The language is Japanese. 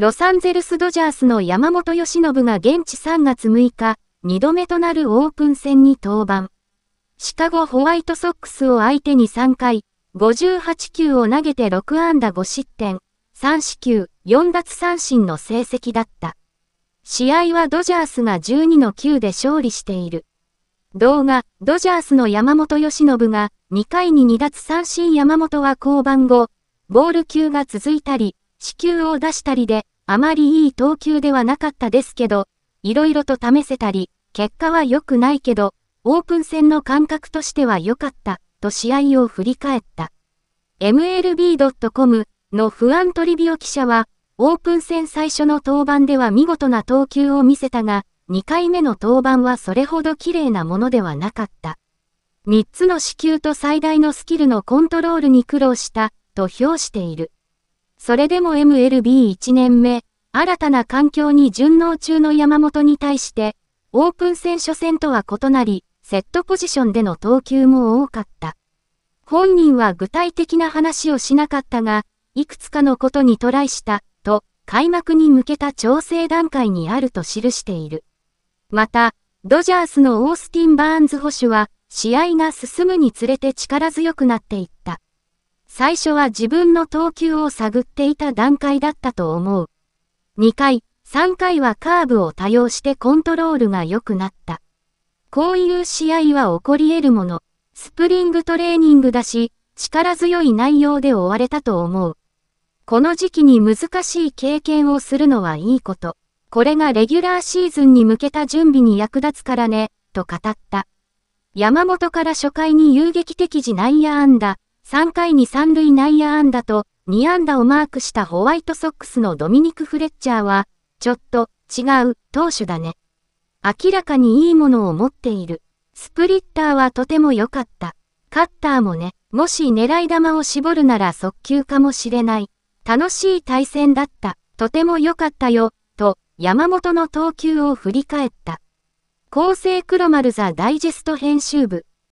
ロサンゼルスドジャースの山本由伸が現地3月6日、2度目となるオープン戦に登板。シカゴホワイトソックスを相手に3回、58球を投げて6安打5失点、3四球、4奪三振の成績だった。試合はドジャースが12の9で勝利している。動画、ドジャースの山本由伸が2回に2奪三振山本は降板後、ボール級が続いたり、死球を出したりであまりいい投球ではなかったですけど、いろいろと試せたり、結果は良くないけど、オープン戦の感覚としては良かった、と試合を振り返った。MLB.com の不安トリビオ記者は、オープン戦最初の登板では見事な投球を見せたが、2回目の登板はそれほど綺麗なものではなかった。3つの四球と最大のスキルのコントロールに苦労した、と評している。それでも MLB1 年目、新たな環境に順応中の山本に対して、オープン戦初戦とは異なり、セットポジションでの投球も多かった。本人は具体的な話をしなかったが、いくつかのことにトライした、と、開幕に向けた調整段階にあると記している。また、ドジャースのオースティン・バーンズ捕手は、試合が進むにつれて力強くなっていった。最初は自分の投球を探っていた段階だったと思う。2回、3回はカーブを多用してコントロールが良くなった。こういう試合は起こり得るもの。スプリングトレーニングだし、力強い内容で終われたと思う。この時期に難しい経験をするのはいいこと。これがレギュラーシーズンに向けた準備に役立つからね、と語った。山本から初回に遊撃的時内野安打、3回に3塁内野安打と2安打をマークしたホワイトソックスのドミニク・フレッチャーは、ちょっと違う投手だね。明らかにいいものを持っている。スプリッターはとても良かった。カッターもね、もし狙い球を絞るなら速球かもしれない。楽しい対戦だった。とても良かったよ、と、山本の投球を振り返った。厚生黒丸ザダイジェスト編集部。